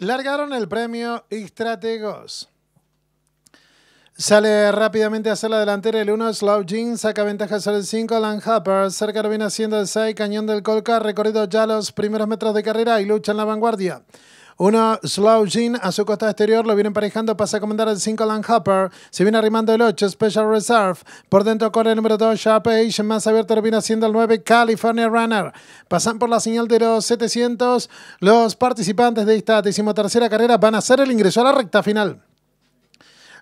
Largaron el premio Estrategos. Sale rápidamente hacia la delantera el 1, Slow Jean, saca ventaja sobre el 5, Land cerca lo viene haciendo el 6, Cañón del Colca, recorrido ya los primeros metros de carrera y lucha en la vanguardia. Uno, Slow a su costa exterior lo viene emparejando, pasa a comandar el 5 Land Hopper. Se viene arrimando el 8 Special Reserve. Por dentro corre el número 2 Sharp Asian. Más abierto lo viene haciendo el 9 California Runner. Pasan por la señal de los 700. Los participantes de esta decimotercera carrera van a hacer el ingreso a la recta final.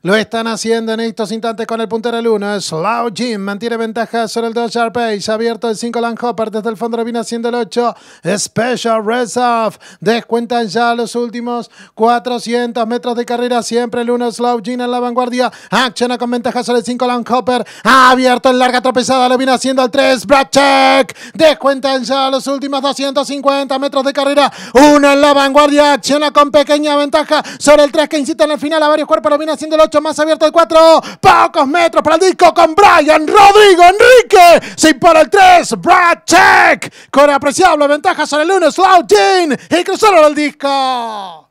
Lo están haciendo en estos instantes con el puntero el 1. Slow Jim mantiene ventaja sobre el 2 Sharp Ace. Abierto el 5 Land Hopper desde el fondo lo viene haciendo el 8. Special Reserve. Descuentan ya los últimos 400 metros de carrera. Siempre el 1 Slow Jim en la vanguardia. Acciona con ventaja sobre el 5 Land Hopper. Abierto en larga tropezada. Lo viene haciendo el 3 Check Descuentan ya los últimos 250 metros de carrera. 1 en la vanguardia. Acciona con pequeña ventaja sobre el 3 que incita en el final a varios cuerpos. Lo viene haciendo el 8 más abierto el 4. Pocos metros para el disco con Brian Rodrigo Enrique. Sin para el 3. Brad Check. Con apreciable ventaja sobre el 1. jean Y cruzaron el disco.